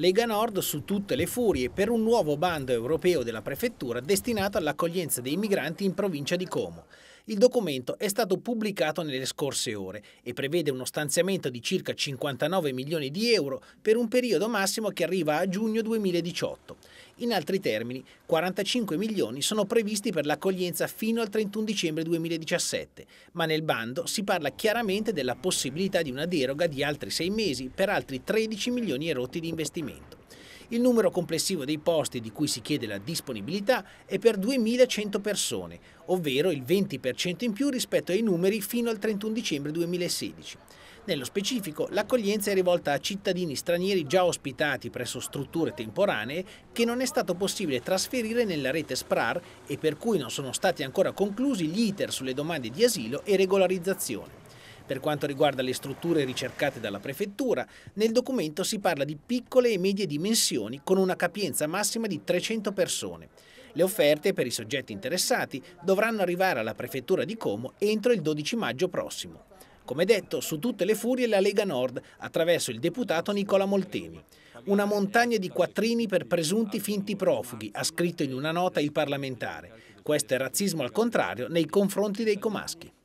Lega Nord su tutte le furie per un nuovo bando europeo della prefettura destinato all'accoglienza dei migranti in provincia di Como. Il documento è stato pubblicato nelle scorse ore e prevede uno stanziamento di circa 59 milioni di euro per un periodo massimo che arriva a giugno 2018. In altri termini, 45 milioni sono previsti per l'accoglienza fino al 31 dicembre 2017, ma nel bando si parla chiaramente della possibilità di una deroga di altri 6 mesi per altri 13 milioni erotti di investimento. Il numero complessivo dei posti di cui si chiede la disponibilità è per 2.100 persone, ovvero il 20% in più rispetto ai numeri fino al 31 dicembre 2016. Nello specifico, l'accoglienza è rivolta a cittadini stranieri già ospitati presso strutture temporanee che non è stato possibile trasferire nella rete SPRAR e per cui non sono stati ancora conclusi gli iter sulle domande di asilo e regolarizzazione. Per quanto riguarda le strutture ricercate dalla Prefettura, nel documento si parla di piccole e medie dimensioni con una capienza massima di 300 persone. Le offerte per i soggetti interessati dovranno arrivare alla Prefettura di Como entro il 12 maggio prossimo. Come detto, su tutte le furie la Lega Nord, attraverso il deputato Nicola Molteni. Una montagna di quattrini per presunti finti profughi, ha scritto in una nota il parlamentare. Questo è razzismo al contrario nei confronti dei comaschi.